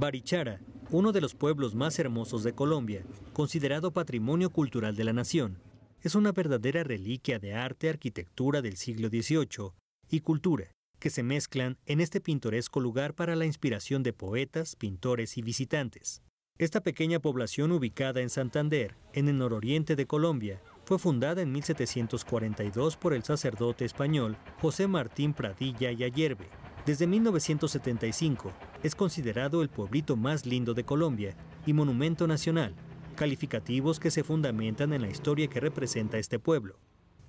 Barichara, uno de los pueblos más hermosos de Colombia, considerado patrimonio cultural de la nación, es una verdadera reliquia de arte, arquitectura del siglo XVIII y cultura, que se mezclan en este pintoresco lugar para la inspiración de poetas, pintores y visitantes. Esta pequeña población ubicada en Santander, en el nororiente de Colombia, fue fundada en 1742 por el sacerdote español José Martín Pradilla y Ayerbe, desde 1975 es considerado el pueblito más lindo de Colombia y monumento nacional, calificativos que se fundamentan en la historia que representa este pueblo.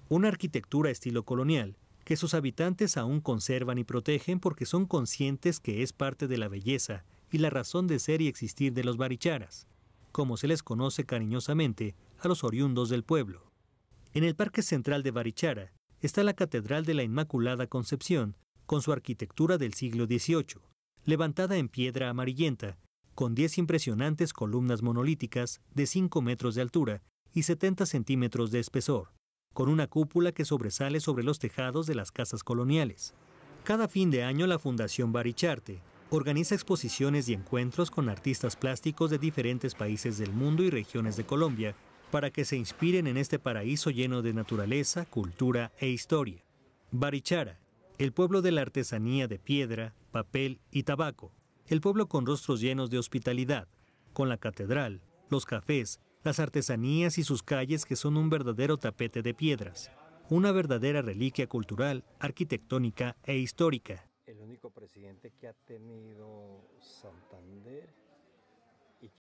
Una arquitectura estilo colonial que sus habitantes aún conservan y protegen porque son conscientes que es parte de la belleza y la razón de ser y existir de los baricharas, como se les conoce cariñosamente a los oriundos del pueblo. En el Parque Central de Barichara está la Catedral de la Inmaculada Concepción, con su arquitectura del siglo XVIII, levantada en piedra amarillenta, con 10 impresionantes columnas monolíticas de 5 metros de altura y 70 centímetros de espesor, con una cúpula que sobresale sobre los tejados de las casas coloniales. Cada fin de año la Fundación Baricharte organiza exposiciones y encuentros con artistas plásticos de diferentes países del mundo y regiones de Colombia para que se inspiren en este paraíso lleno de naturaleza, cultura e historia. Barichara, el pueblo de la artesanía de piedra, papel y tabaco, el pueblo con rostros llenos de hospitalidad, con la catedral, los cafés, las artesanías y sus calles que son un verdadero tapete de piedras, una verdadera reliquia cultural, arquitectónica e histórica. El único presidente que ha tenido Santander